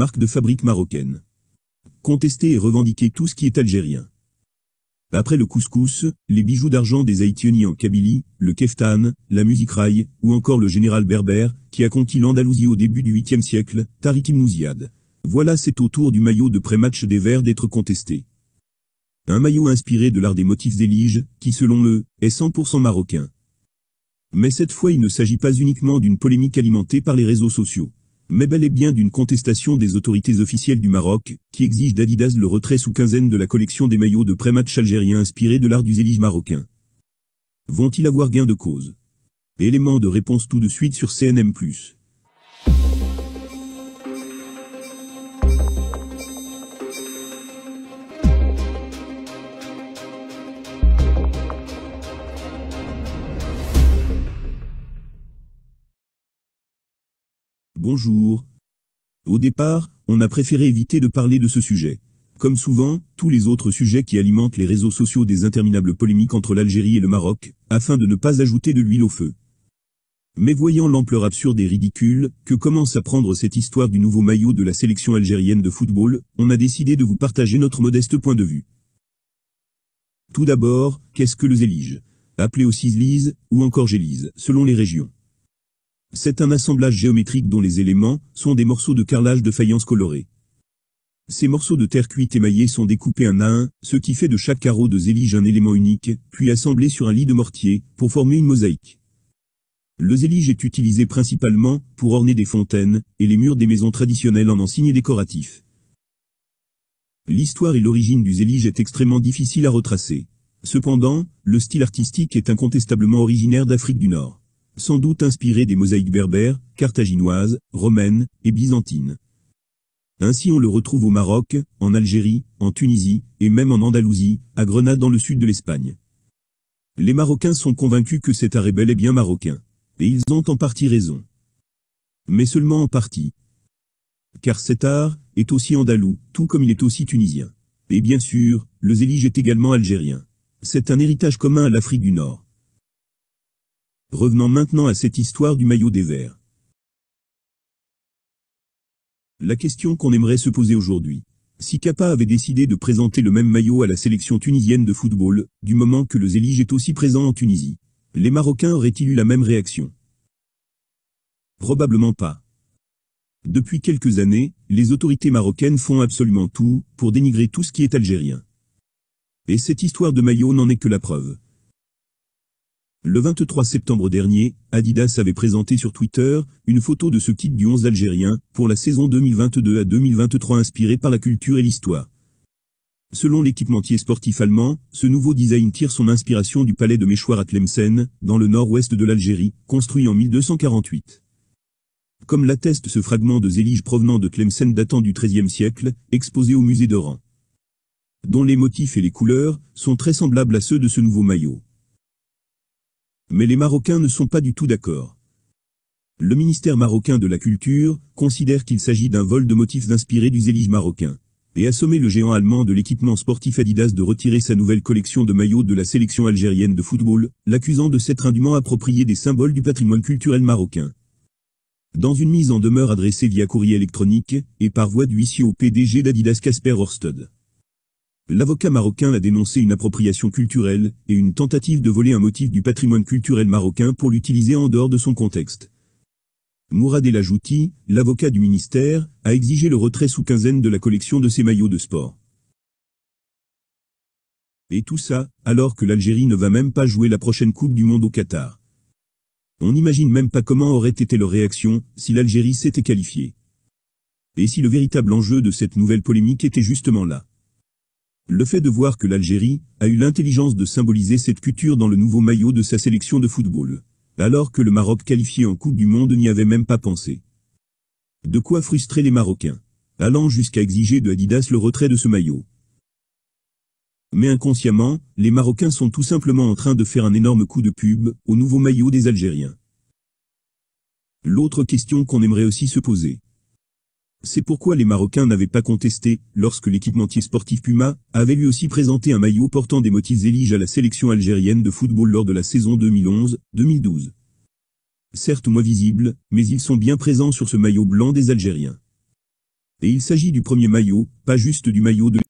marque de fabrique marocaine. Contester et revendiquer tout ce qui est algérien. Après le couscous, les bijoux d'argent des haïtiens en Kabylie, le keftan, la musique rail, ou encore le général berbère, qui a conquis l'Andalousie au début du 8e siècle, Tariq Mouziad. Voilà c'est au tour du maillot de pré-match des Verts d'être contesté. Un maillot inspiré de l'art des motifs des qui selon eux, est 100% marocain. Mais cette fois il ne s'agit pas uniquement d'une polémique alimentée par les réseaux sociaux mais bel et bien d'une contestation des autorités officielles du Maroc, qui exige d'Adidas le retrait sous quinzaine de la collection des maillots de prématch match algériens inspirés de l'art du zélige marocain. Vont-ils avoir gain de cause Élément de réponse tout de suite sur CNM+. Bonjour. Au départ, on a préféré éviter de parler de ce sujet. Comme souvent, tous les autres sujets qui alimentent les réseaux sociaux des interminables polémiques entre l'Algérie et le Maroc, afin de ne pas ajouter de l'huile au feu. Mais voyant l'ampleur absurde et ridicule que commence à prendre cette histoire du nouveau maillot de la sélection algérienne de football, on a décidé de vous partager notre modeste point de vue. Tout d'abord, qu'est-ce que le zélige Appelé aussi zlise, ou encore gélise, selon les régions. C'est un assemblage géométrique dont les éléments sont des morceaux de carrelage de faïence colorée. Ces morceaux de terre cuite émaillée sont découpés un à un, ce qui fait de chaque carreau de zélige un élément unique, puis assemblé sur un lit de mortier, pour former une mosaïque. Le zélige est utilisé principalement pour orner des fontaines, et les murs des maisons traditionnelles en signes décoratifs. L'histoire et l'origine du zélige est extrêmement difficile à retracer. Cependant, le style artistique est incontestablement originaire d'Afrique du Nord sans doute inspiré des mosaïques berbères, carthaginoises, romaines et byzantines. Ainsi on le retrouve au Maroc, en Algérie, en Tunisie, et même en Andalousie, à Grenade dans le sud de l'Espagne. Les Marocains sont convaincus que cet art rebelle est bien marocain. Et ils ont en partie raison. Mais seulement en partie. Car cet art est aussi andalou, tout comme il est aussi tunisien. Et bien sûr, le zélige est également algérien. C'est un héritage commun à l'Afrique du Nord. Revenons maintenant à cette histoire du maillot des Verts. La question qu'on aimerait se poser aujourd'hui. Si Kappa avait décidé de présenter le même maillot à la sélection tunisienne de football, du moment que le Zélige est aussi présent en Tunisie, les Marocains auraient-ils eu la même réaction Probablement pas. Depuis quelques années, les autorités marocaines font absolument tout pour dénigrer tout ce qui est algérien. Et cette histoire de maillot n'en est que la preuve. Le 23 septembre dernier, Adidas avait présenté sur Twitter une photo de ce kit du 11 algérien pour la saison 2022 à 2023 inspiré par la culture et l'histoire. Selon l'équipementier sportif allemand, ce nouveau design tire son inspiration du palais de Méchoir à Tlemcen, dans le nord-ouest de l'Algérie, construit en 1248. Comme l'atteste ce fragment de zélige provenant de Tlemcen datant du XIIIe siècle, exposé au musée d'Oran, dont les motifs et les couleurs sont très semblables à ceux de ce nouveau maillot. Mais les Marocains ne sont pas du tout d'accord. Le ministère marocain de la Culture considère qu'il s'agit d'un vol de motifs inspirés du zélige marocain et a sommé le géant allemand de l'équipement sportif Adidas de retirer sa nouvelle collection de maillots de la sélection algérienne de football, l'accusant de s'être indûment approprié des symboles du patrimoine culturel marocain. Dans une mise en demeure adressée via courrier électronique et par voie du au PDG d'Adidas Kasper Horsted. L'avocat marocain a dénoncé une appropriation culturelle et une tentative de voler un motif du patrimoine culturel marocain pour l'utiliser en dehors de son contexte. Mourad El Ajouti, l'avocat du ministère, a exigé le retrait sous quinzaine de la collection de ses maillots de sport. Et tout ça, alors que l'Algérie ne va même pas jouer la prochaine Coupe du Monde au Qatar. On n'imagine même pas comment aurait été leur réaction si l'Algérie s'était qualifiée. Et si le véritable enjeu de cette nouvelle polémique était justement là. Le fait de voir que l'Algérie a eu l'intelligence de symboliser cette culture dans le nouveau maillot de sa sélection de football, alors que le Maroc qualifié en Coupe du Monde n'y avait même pas pensé. De quoi frustrer les Marocains, allant jusqu'à exiger de Adidas le retrait de ce maillot. Mais inconsciemment, les Marocains sont tout simplement en train de faire un énorme coup de pub au nouveau maillot des Algériens. L'autre question qu'on aimerait aussi se poser, c'est pourquoi les Marocains n'avaient pas contesté, lorsque l'équipementier sportif Puma, avait lui aussi présenté un maillot portant des motifs éliges à la sélection algérienne de football lors de la saison 2011-2012. Certes moins visibles, mais ils sont bien présents sur ce maillot blanc des Algériens. Et il s'agit du premier maillot, pas juste du maillot de